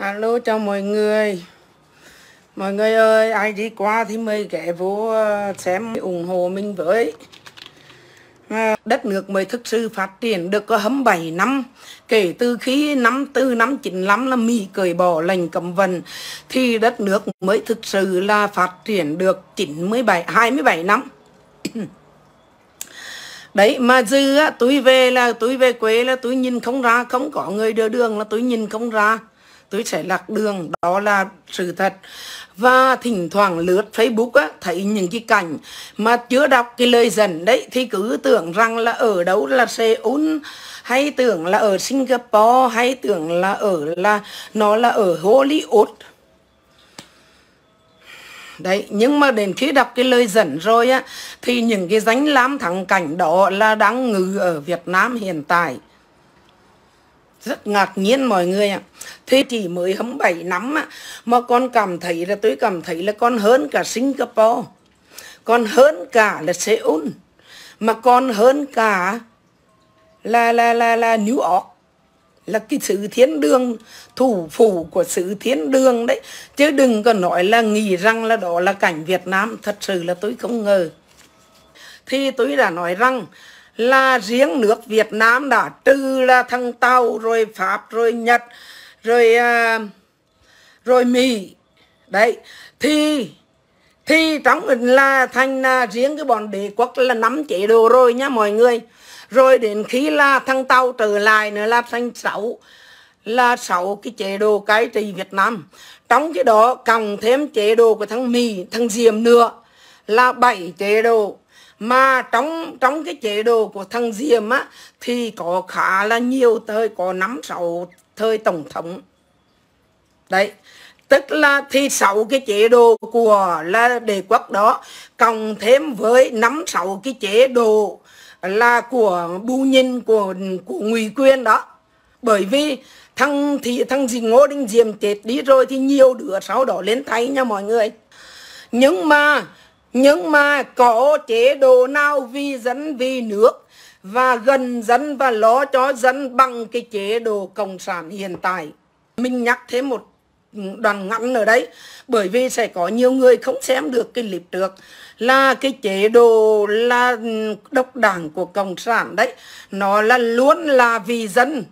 Alo cho mọi người Mọi người ơi ai đi qua thì mời ghé vô ờ, xem ủng hộ mình với ờ, Đất nước mới thực sự phát triển được có hấm 7 năm Kể từ khi năm tư năm 95 là Mỹ cởi bỏ lệnh cấm vận Thì đất nước mới thực sự là phát triển được 97, 27 năm đấy mà dư á túi về là túi về quê là túi nhìn không ra không có người đưa đường là túi nhìn không ra tôi sẽ lạc đường đó là sự thật và thỉnh thoảng lướt Facebook á, thấy những cái cảnh mà chưa đọc cái lời dẫn đấy thì cứ tưởng rằng là ở đâu là Seoul hay tưởng là ở Singapore hay tưởng là ở là nó là ở Hollywood đấy nhưng mà đến khi đọc cái lời dẫn rồi á thì những cái danh lam thắng cảnh đó là đang ngự ở Việt Nam hiện tại rất ngạc nhiên mọi người ạ thế thì mới hấm 7 năm á, mà con cảm thấy là tôi cảm thấy là con hơn cả Singapore con hơn cả là Seoul mà con hơn cả là là là là New York là cái sự thiên đường thủ phủ của sự thiên đường đấy chứ đừng có nói là nghĩ rằng là đó là cảnh Việt Nam thật sự là tôi không ngờ thì tôi đã nói rằng là riêng nước Việt Nam đã trừ là thằng Tàu rồi Pháp rồi Nhật rồi uh, rồi Mỹ đấy thì thì trong là thành là riêng cái bọn đế quốc là nắm chế độ rồi nha mọi người rồi đến khi là thằng Tàu trở lại nữa là thành sáu là sáu cái chế độ cái trị Việt Nam trong cái đó cộng thêm chế độ của thằng Mỹ thằng Diệm nữa là bảy chế độ mà trong trong cái chế độ của thằng Diệm á thì có khá là nhiều thời có năm sáu thời tổng thống đấy tức là thì sáu cái chế độ của là đế quốc đó cộng thêm với năm sáu cái chế độ là của bù nhìn của của ngụy quyền đó bởi vì thằng thì thằng gì ngô đinh diệm chết đi rồi thì nhiều đứa sau đó lên thay nha mọi người nhưng mà nhưng mà có chế độ nào vì dân vì nước và gần dân và lo cho dân bằng cái chế độ cộng sản hiện tại. Mình nhắc thêm một đoạn ngắn ở đấy bởi vì sẽ có nhiều người không xem được cái clip trước là cái chế độ là độc đảng của cộng sản đấy nó là luôn là vì dân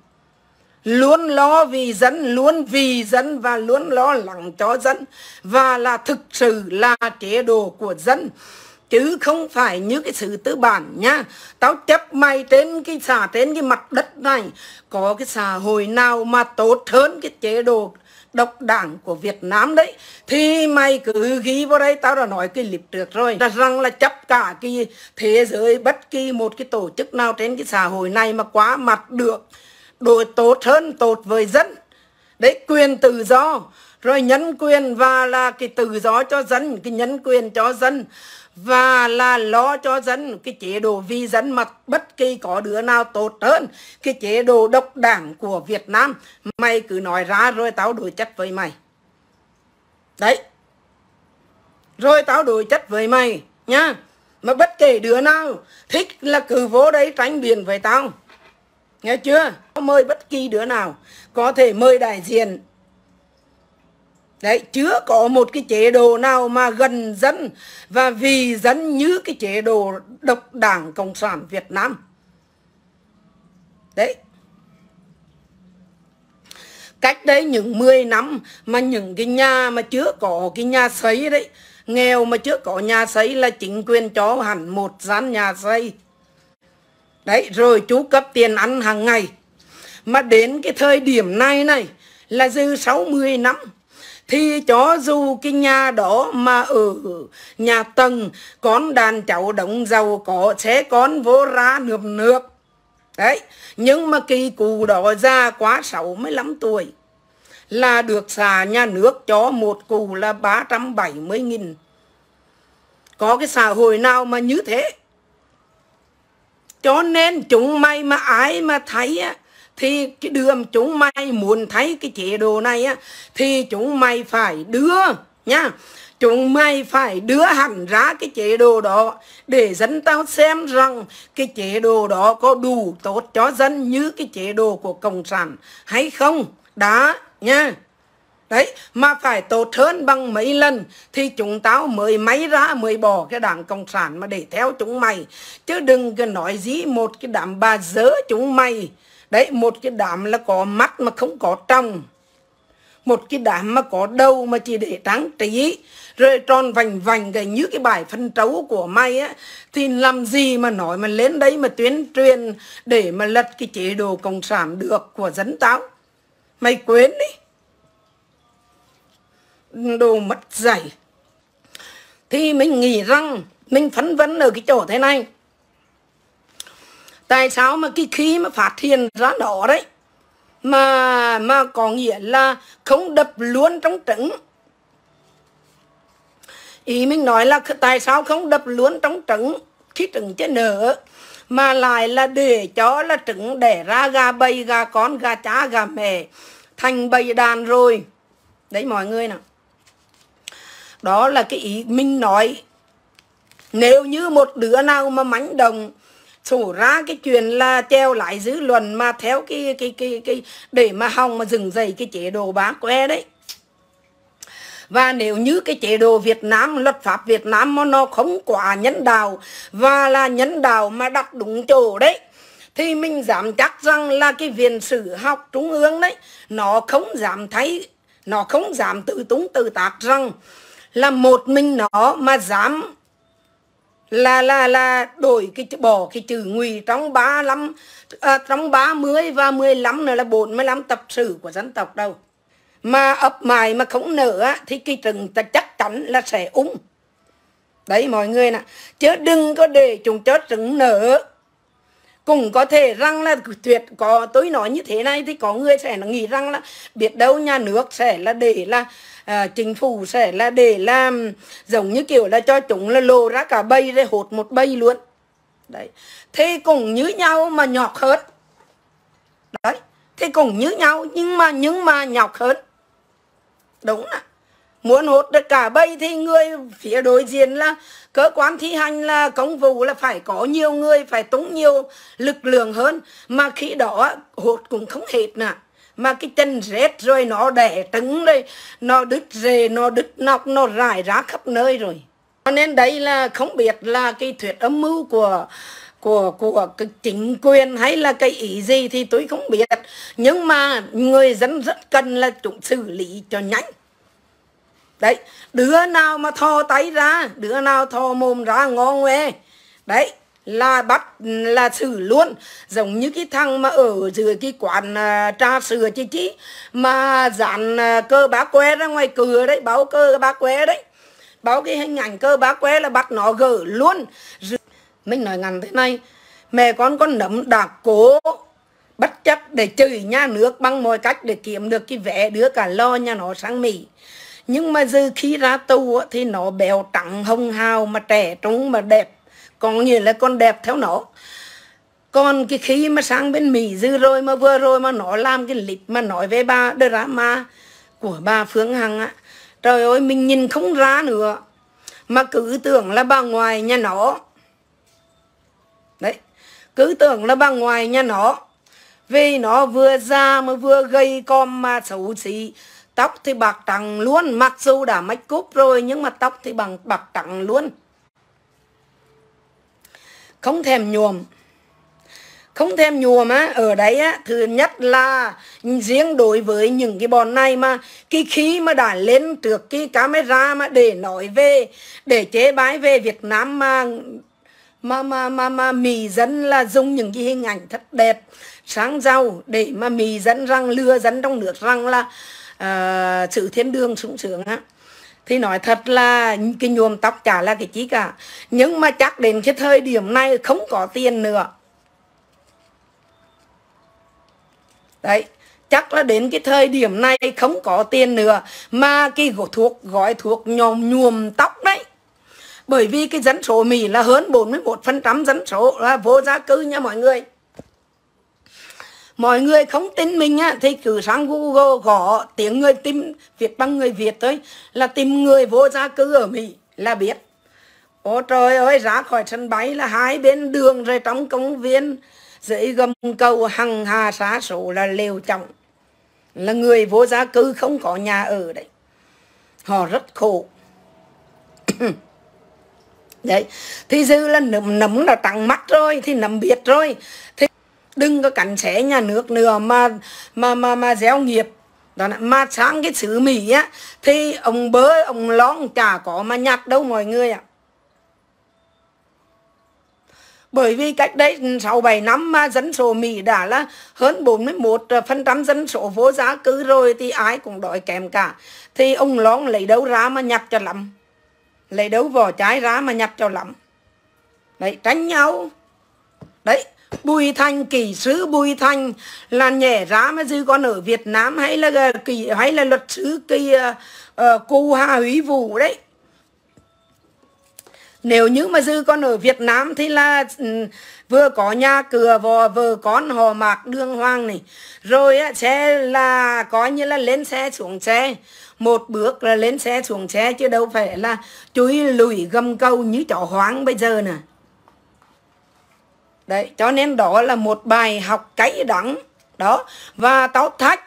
luôn lo vì dân luôn vì dân và luôn lo lắng cho dân và là thực sự là chế độ của dân chứ không phải như cái sự tư bản nha tao chấp mày trên cái xã trên cái mặt đất này có cái xã hội nào mà tốt hơn cái chế độ độc đảng của Việt Nam đấy thì mày cứ ghi vào đây tao đã nói cái clip trước rồi là rằng là chấp cả cái thế giới bất kỳ một cái tổ chức nào trên cái xã hội này mà quá mặt được đối tốt hơn tốt với dân đấy quyền tự do rồi nhân quyền và là cái tự do cho dân cái nhân quyền cho dân và là lo cho dân cái chế độ vi dân mặt bất kỳ có đứa nào tốt hơn cái chế độ độc đảng của Việt Nam mày cứ nói ra rồi tao đối chất với mày đấy rồi tao đối chất với mày nhá mà bất kể đứa nào thích là cứ vô đấy tránh biển với tao Nghe chưa? Mời bất kỳ đứa nào. Có thể mời đại diện. Đấy, chưa có một cái chế độ nào mà gần dân và vì dân như cái chế độ độc đảng Cộng sản Việt Nam. Đấy. Cách đấy những 10 năm mà những cái nhà mà chưa có cái nhà xây đấy, nghèo mà chưa có nhà xây là chính quyền cho hẳn một gian nhà xây đấy rồi chú cấp tiền ăn hàng ngày mà đến cái thời điểm này này là dư 60 năm thì cho dù cái nhà đó mà ở nhà tầng con đàn cháu đóng giàu có sẽ con vô ra nượm nước đấy nhưng mà kỳ cụ đó ra quá 65 tuổi là được xà nhà nước cho một cụ là 370 nghìn có cái xã hội nào mà như thế cho nên chúng mày mà ai mà thấy á thì cái đường chúng mày muốn thấy cái chế độ này á thì chúng mày phải đưa nha chúng mày phải đưa hẳn ra cái chế độ đó để dân tao xem rằng cái chế độ đó có đủ tốt cho dân như cái chế độ của cộng sản hay không đã nha Đấy, mà phải tốt hơn bằng mấy lần thì chúng tao mới máy ra mới bỏ cái đảng Cộng sản mà để theo chúng mày. Chứ đừng có nói gì một cái đám bà dỡ chúng mày. Đấy, một cái đám là có mắt mà không có trong. Một cái đám mà có đầu mà chỉ để tráng trí. Rồi tròn vành vành cái như cái bài phân trấu của mày á. Thì làm gì mà nói mà lên đấy mà tuyên truyền để mà lật cái chế độ Cộng sản được của dân tao. Mày quên đi đồ mất dạy thì mình nghĩ rằng mình phấn vấn ở cái chỗ thế này tại sao mà cái khí mà phát hiện ra đó đấy mà mà có nghĩa là không đập luôn trong trứng ý mình nói là tại sao không đập luôn trong trứng khi trứng chết nở mà lại là để cho là trứng đẻ ra gà bầy gà con gà chá gà mẹ thành bầy đàn rồi đấy mọi người nào đó là cái ý mình nói nếu như một đứa nào mà mánh đồng sổ ra cái chuyện là treo lại dư luận mà theo cái cái cái cái để mà hòng mà dừng dày cái chế độ bá que đấy và nếu như cái chế độ Việt Nam luật pháp Việt Nam mà nó không quá nhân đạo và là nhân đạo mà đặt đúng chỗ đấy thì mình dám chắc rằng là cái viện sử học trung ương đấy nó không dám thấy nó không dám tự túng tự tác rằng là một mình nó mà dám là là là đổi cái bỏ cái chữ ngụy trong 35 à, trong 30 và 15 nữa là 45 tập sử của dân tộc đâu. Mà ấp mài mà không nở thì cái rừng ta chắc chắn là sẽ ung. Đấy mọi người nè, chứ đừng có để chúng chết rừng nở cũng có thể rằng là tuyệt có tôi nói như thế này thì có người sẽ nghĩ rằng là biết đâu nhà nước sẽ là để là à, chính phủ sẽ là để làm giống như kiểu là cho chúng là lồ ra cả bay rồi hột một bay luôn đấy thế cũng như nhau mà nhọc hơn đấy thế cũng như nhau nhưng mà nhưng mà nhọc hơn đúng ạ muốn hốt được cả bay thì người phía đối diện là cơ quan thi hành là công vụ là phải có nhiều người phải tốn nhiều lực lượng hơn mà khi đó hốt cũng không hết nè mà cái chân rết rồi nó đẻ trứng đây nó đứt rễ nó đứt nọc nó rải ra khắp nơi rồi cho nên đây là không biết là cái thuyết âm mưu của của của cái chính quyền hay là cái ý gì thì tôi không biết nhưng mà người dân rất cần là chúng xử lý cho nhanh đấy đứa nào mà thò tay ra đứa nào thò mồm ra ngó ngoe đấy là bắt là xử luôn giống như cái thằng mà ở dưới cái quán uh, trà sữa chi chi mà dán uh, à, cơ bá que ra ngoài cửa đấy báo cơ bá que đấy báo cái hình ảnh cơ bá que là bắt nó gỡ luôn mình nói ngắn thế này mẹ con con nấm đã cố bất chấp để chửi nhà nước bằng mọi cách để kiếm được cái vé đứa cả lo nhà nó sang mỹ nhưng mà giờ khi ra tù thì nó béo trắng hồng hào mà trẻ trung mà đẹp có nghĩa là con đẹp theo nó còn cái khi mà sang bên Mỹ dư rồi mà vừa rồi mà nó làm cái lịch mà nói về ba drama của bà Phương Hằng á trời ơi mình nhìn không ra nữa mà cứ tưởng là bà ngoài nhà nó đấy cứ tưởng là bà ngoài nhà nó vì nó vừa ra mà vừa gây con mà xấu xí tóc thì bạc trắng luôn mặc dù đã mách cúp rồi nhưng mà tóc thì bằng bạc trắng luôn không thèm nhuộm không thèm nhuộm á ở đấy á thứ nhất là riêng đối với những cái bọn này mà cái khí mà đã lên trước cái camera mà để nói về để chế bái về Việt Nam mà mà mà mà mà mì dẫn là dùng những cái hình ảnh thật đẹp sáng giàu để mà mì dẫn răng lừa dẫn trong nước răng là sự ờ, thiên đường sung sướng á thì nói thật là cái nhuộm tóc chả là cái chí cả nhưng mà chắc đến cái thời điểm này không có tiền nữa đấy chắc là đến cái thời điểm này không có tiền nữa mà cái gói thuốc gói thuốc nhòm nhuộm tóc đấy bởi vì cái dân số Mỹ là hơn 41% dân số là vô gia cư nha mọi người mọi người không tin mình á, thì cứ sang google gõ tiếng người tìm việt bằng người việt thôi là tìm người vô gia cư ở mỹ là biết ô trời ơi ra khỏi sân bay là hai bên đường rồi trong công viên dưới gầm cầu hằng hà xá số là lều trọng là người vô gia cư không có nhà ở đấy họ rất khổ đấy thì dư là nấm nấm là trắng mắt rồi thì nấm biết rồi thì đừng có cắn xé nhà nước nữa mà mà mà mà gieo nghiệp đó là, mà sang cái xứ Mỹ á thì ông bớ ông lón chả có mà nhặt đâu mọi người ạ à. bởi vì cách đây sáu bảy năm mà dân số Mỹ đã là hơn 41% dân số vô giá cư rồi thì ai cũng đói kèm cả thì ông lón lấy đâu ra mà nhặt cho lắm lấy đâu vỏ trái ra mà nhặt cho lắm đấy tránh nhau đấy Bùi thanh kỹ sư Bùi thanh là nhảy ra mà dư con ở Việt Nam hay là ờ, kỳ hay là luật sư kỳ uh, ờ, ờ, cô Hà Huy Vũ đấy nếu như mà dư con ở Việt Nam thì là ừ, vừa có nhà cửa vợ vợ con họ mạc đương hoang này rồi á, xe là có như là lên xe xuống xe một bước là lên xe xuống xe chứ đâu phải là chúi lùi gầm câu như chó hoang bây giờ nè đấy cho nên đó là một bài học cay đắng đó và tao thách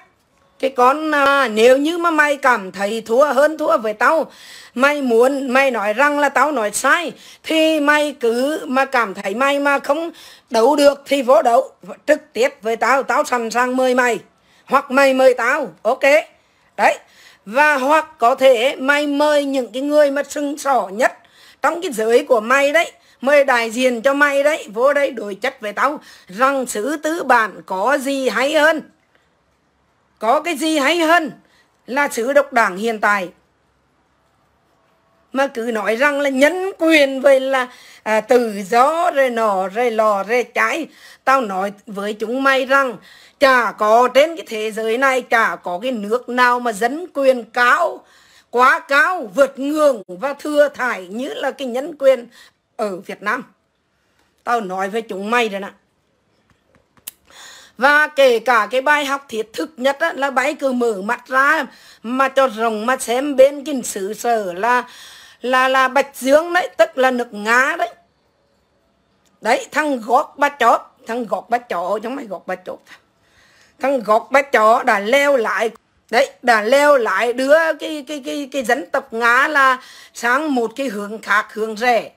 cái con à, nếu như mà mày cảm thấy thua hơn thua với tao mày muốn mày nói rằng là tao nói sai thì mày cứ mà cảm thấy mày mà không đấu được thì vô đấu trực tiếp với tao tao sẵn sàng mời mày hoặc mày mời tao ok đấy và hoặc có thể mày mời những cái người mà sưng sỏ nhất trong cái giới của mày đấy mời đại diện cho mày đấy vô đây đổi chất với tao rằng xử tứ bản có gì hay hơn có cái gì hay hơn là sự độc đảng hiện tại mà cứ nói rằng là nhân quyền vậy là à, tự do rồi nọ rồi lò rồi trái tao nói với chúng mày rằng chả có trên cái thế giới này chả có cái nước nào mà dân quyền cao quá cao vượt ngưỡng và thừa thải như là cái nhân quyền ở Việt Nam Tao nói với chúng mày rồi nè và kể cả cái bài học thiết thực nhất á, là bấy cứ mở mắt ra mà cho rồng mà xem bên kinh xứ sở là là là Bạch Dương đấy, tức là nước Nga đấy. Đấy, thằng gót ba chót, thằng gót ba chó, chúng mày gót ba chót. Thằng gót ba chó đã leo lại đấy đã leo lại đưa cái cái cái cái dân tộc Nga là sang một cái hướng khác hướng rẻ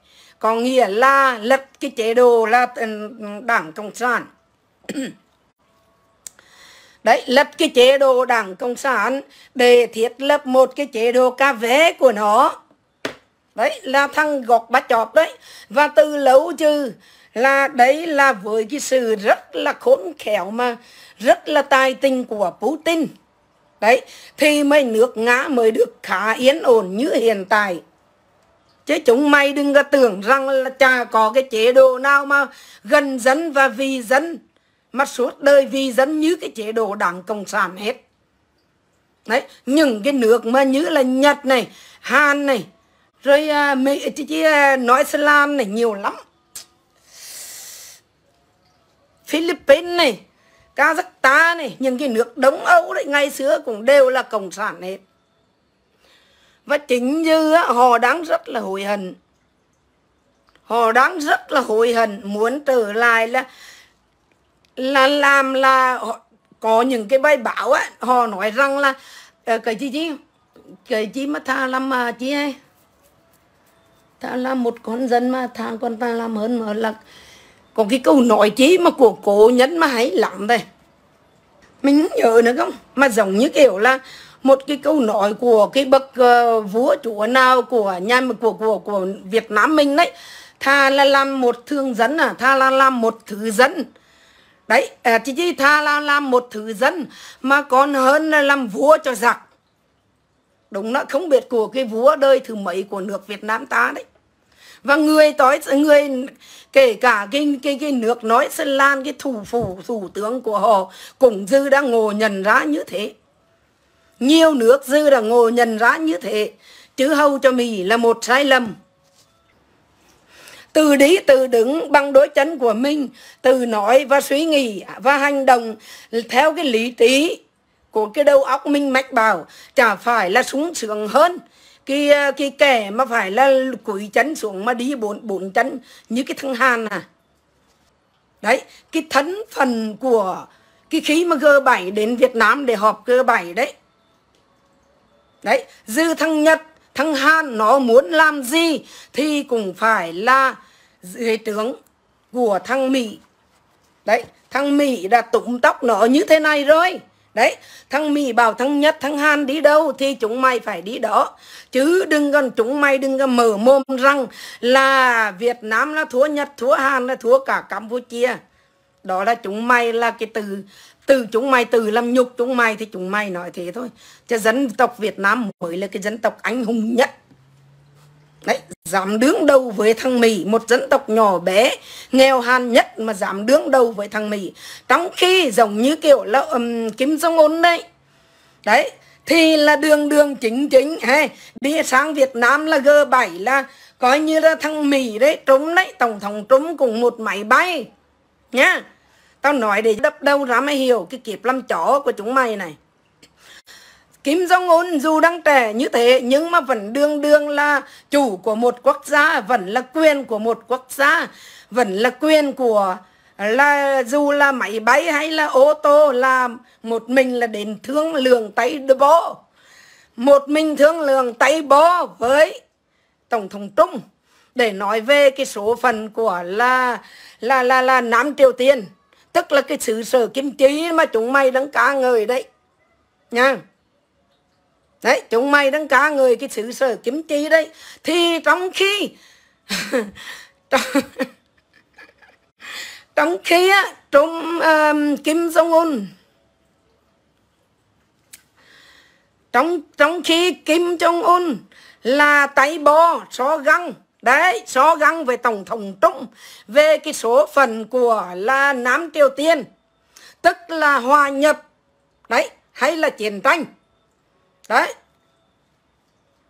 có nghĩa là lật cái chế độ là ừ, đảng cộng sản đấy lập cái chế độ đảng cộng sản để thiết lập một cái chế độ cà vé của nó đấy là thằng gọt bát chọp đấy và từ lâu chứ là đấy là với cái sự rất là khốn khéo mà rất là tài tình của Putin đấy thì mấy nước Nga mới được khá yên ổn như hiện tại Chứ chúng mày đừng có tưởng rằng là chả có cái chế độ nào mà gần dân và vì dân. Mà suốt đời vì dân như cái chế độ đảng Cộng sản hết. Đấy, những cái nước mà như là Nhật này, Hàn này, rồi uh, Mỹ, chứ, chứ, uh, nói islam này nhiều lắm. Philippines này, Kazakhstan này, những cái nước Đông Âu đấy ngày xưa cũng đều là Cộng sản hết và chính như á, họ đang rất là hối hận họ đang rất là hối hận muốn trở lại là là làm là họ, có những cái bài báo á họ nói rằng là ờ, cái gì chứ cái gì mà tha làm mà chị ơi tha làm một con dân mà tha con ta làm hơn mà là có cái câu nói chí mà của cổ nhân mà hãy lắm đây mình nhớ nữa không mà giống như kiểu là một cái câu nói của cái bậc uh, vua chúa nào của nhà của của của Việt Nam mình đấy tha là làm một thương dân à tha là làm một thứ dân đấy à, chị chị tha là làm một thứ dân mà còn hơn là làm vua cho giặc đúng nó không biết của cái vua đời thứ mấy của nước Việt Nam ta đấy và người tối người kể cả cái cái cái nước nói Sơn Lan cái thủ phủ thủ tướng của họ cũng dư đang ngồi nhận ra như thế nhiều nước dư đã ngồi nhận ra như thế chứ hầu cho Mỹ là một sai lầm từ đi từ đứng bằng đôi chân của mình từ nói và suy nghĩ và hành động theo cái lý trí của cái đầu óc mình mách bảo chả phải là sung sướng hơn cái cái kẻ mà phải là cúi chân xuống mà đi bốn bốn chân như cái thằng Hàn à đấy cái thân phần của cái khí mà G7 đến Việt Nam để họp G7 đấy đấy dư thăng nhật thăng han nó muốn làm gì thì cũng phải là dưới tướng của thăng mỹ đấy thăng mỹ đã tụng tóc nó như thế này rồi đấy thăng mỹ bảo thăng nhất thăng han đi đâu thì chúng mày phải đi đó chứ đừng còn chúng mày đừng có mở mồm rằng là việt nam là thua nhật thua han là thua cả campuchia đó là chúng mày là cái từ từ chúng mày từ làm nhục chúng mày thì chúng mày nói thế thôi Cho dân tộc Việt Nam mới là cái dân tộc anh hùng nhất đấy dám đứng đầu với thằng Mỹ một dân tộc nhỏ bé nghèo hàn nhất mà dám đứng đầu với thằng Mỹ trong khi giống như kiểu là um, Kim Jong Un đấy đấy thì là đường đường chính chính hay đi sang Việt Nam là G7 là coi như là thằng Mỹ đấy trúng đấy tổng thống trúng cùng một máy bay nhá Tao nói để đập đầu ra mới hiểu cái kiếp làm chó của chúng mày này. Kim Jong-un dù đang trẻ như thế nhưng mà vẫn đương đương là chủ của một quốc gia, vẫn là quyền của một quốc gia, vẫn là quyền của là dù là máy bay hay là ô tô là một mình là đến thương lượng tay bố. Một mình thương lượng tay bố với Tổng thống Trung để nói về cái số phần của là là là là Nam Triều Tiên tức là cái sự sở kim trí mà chúng mày đang cá người đấy nha đấy chúng mày đang cá người cái sự sở kim trí đấy thì trong khi trong, khi á trong um, kim jong un trong trong khi kim jong un là tay bò so găng Đấy, so găng với Tổng thống Trung về cái số phần của là Nam Triều Tiên, tức là hòa nhập, đấy, hay là chiến tranh. Đấy,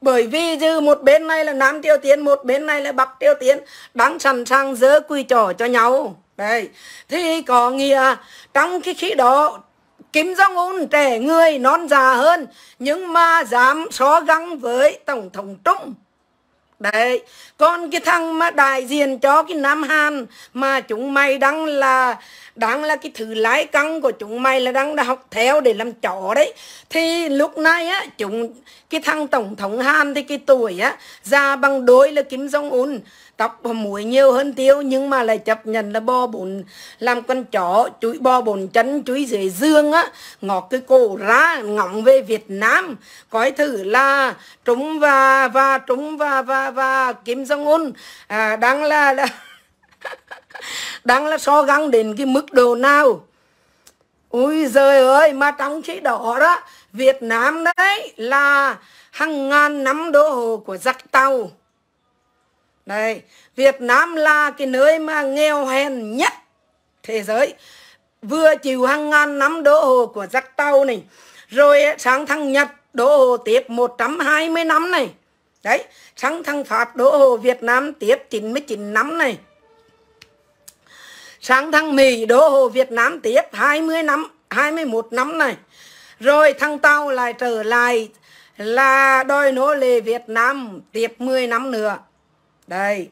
bởi vì dư một bên này là Nam Triều Tiên, một bên này là Bắc Triều Tiên đang sẵn sàng dỡ quy trò cho nhau. Đấy, thì có nghĩa trong cái khí đó Kim Jong-un trẻ người non già hơn nhưng mà dám so găng với Tổng thống Trung đấy còn cái thằng mà đại diện cho cái nam hàn mà chúng mày đang là đang là cái thứ lái căng của chúng mày là đang đã học theo để làm chó đấy thì lúc này á chúng cái thằng tổng thống hàn thì cái tuổi á già bằng đôi là kim jong un tóc muối nhiều hơn tiêu nhưng mà lại chấp nhận là bo bồn làm con chó chuối bo bồn chân chuối dưới dương á ngọt cái cổ ra ngọng về Việt Nam coi thử là trúng và và trúng và và và Kim Jong Un à, đang là, là đang là so găng đến cái mức độ nào Ui giời ơi, mà trong khi đó đó, Việt Nam đấy là hàng ngàn năm đô hồ của giặc tàu. Đấy, Việt Nam là cái nơi mà nghèo hèn nhất thế giới. Vừa chịu hàng ngàn năm đô hồ của giặc tàu này. Rồi sang thăng Nhật đô hồ tiếp 120 năm này. Đấy, sang thăng Pháp đô hồ Việt Nam tiếp 99 năm này. Sang thăng Mỹ đô hồ Việt Nam tiếp 20 năm, 21 năm này. Rồi thăng Tàu lại trở lại là đòi nô lệ Việt Nam tiếp 10 năm nữa đây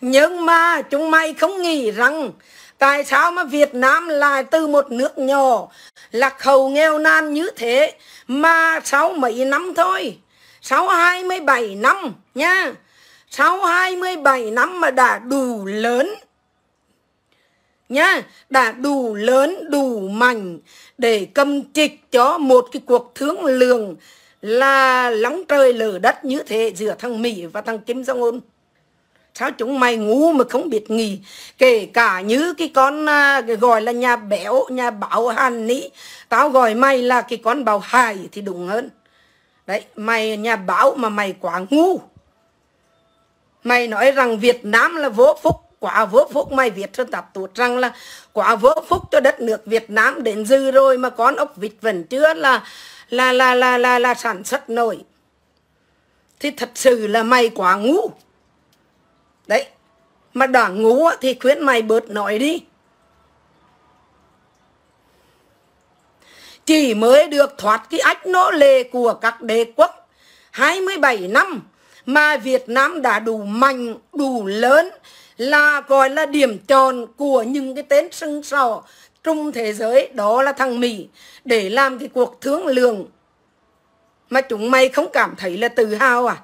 nhưng mà chúng mày không nghĩ rằng tại sao mà Việt Nam lại từ một nước nhỏ lạc hậu nghèo nan như thế mà sau mấy năm thôi sau 27 năm nha sau 27 năm mà đã đủ lớn nha đã đủ lớn đủ mạnh để cầm trịch cho một cái cuộc thương lượng là lóng trời lở đất như thế giữa thằng Mỹ và thằng Kim Jong Un sao chúng mày ngu mà không biết nghỉ kể cả như cái con à, cái gọi là nhà béo nhà bảo hàn nĩ tao gọi mày là cái con bảo hài thì đúng hơn đấy mày nhà bảo mà mày quá ngu mày nói rằng việt nam là vô phúc quá vô phúc mày việt sơn tập tụt rằng là quá vô phúc cho đất nước việt nam đến dư rồi mà con ốc vịt vẫn chưa là là là là là là sản xuất nổi thì thật sự là mày quá ngu đấy mà đảng ngu thì khuyến mày bớt nói đi chỉ mới được thoát cái ách nô lệ của các đế quốc 27 năm mà Việt Nam đã đủ mạnh, đủ lớn là gọi là điểm tròn của những cái tên sưng sò trung thế giới đó là thằng Mỹ để làm cái cuộc thương lượng mà chúng mày không cảm thấy là tự hào à?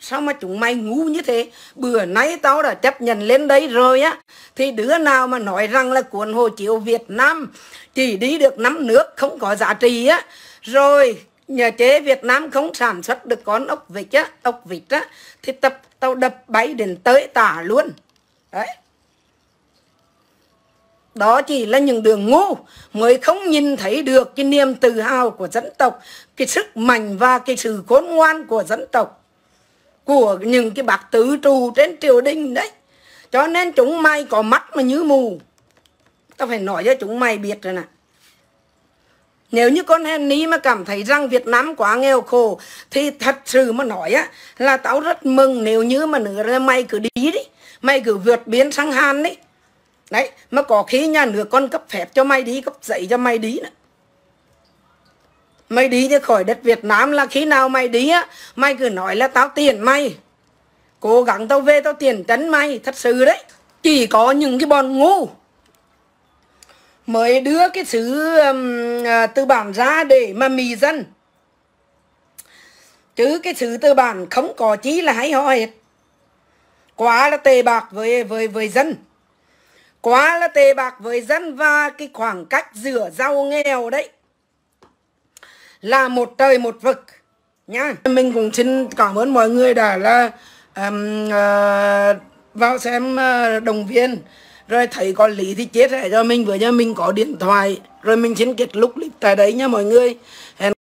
Sao mà chúng mày ngu như thế? Bữa nay tao đã chấp nhận lên đấy rồi á. Thì đứa nào mà nói rằng là cuốn hồ chiếu Việt Nam chỉ đi được năm nước không có giá trị á. Rồi nhà chế Việt Nam không sản xuất được con ốc vịt á, ốc vịt á. Thì tập tao đập bay đến tới tả luôn. Đấy. Đó chỉ là những đường ngu mới không nhìn thấy được cái niềm tự hào của dân tộc, cái sức mạnh và cái sự khôn ngoan của dân tộc, của những cái bác tử trù trên triều đình đấy. Cho nên chúng mày có mắt mà như mù. Tao phải nói cho chúng mày biết rồi nè. Nếu như con hen Henny mà cảm thấy rằng Việt Nam quá nghèo khổ thì thật sự mà nói á là tao rất mừng nếu như mà nữa là mày cứ đi đi. Mày cứ vượt biến sang Hàn đấy đấy mà có khi nhà nước con cấp phép cho mày đi cấp dạy cho mày đi nữa mày đi ra khỏi đất Việt Nam là khi nào mày đi á mày cứ nói là tao tiền mày cố gắng tao về tao tiền trấn mày thật sự đấy chỉ có những cái bọn ngu mới đưa cái xứ um, tư bản ra để mà mì dân chứ cái xứ tư bản không có chí là hay ho hết quá là tề bạc với với với dân quá là tề bạc với dân và cái khoảng cách giữa giàu nghèo đấy là một trời một vực nhá mình cũng xin cảm ơn mọi người đã là um, uh, vào xem uh, ờ, đồng viên rồi thấy có lý thì chết lại cho mình vừa cho mình có điện thoại rồi mình xin kết lúc clip tại đấy nha mọi người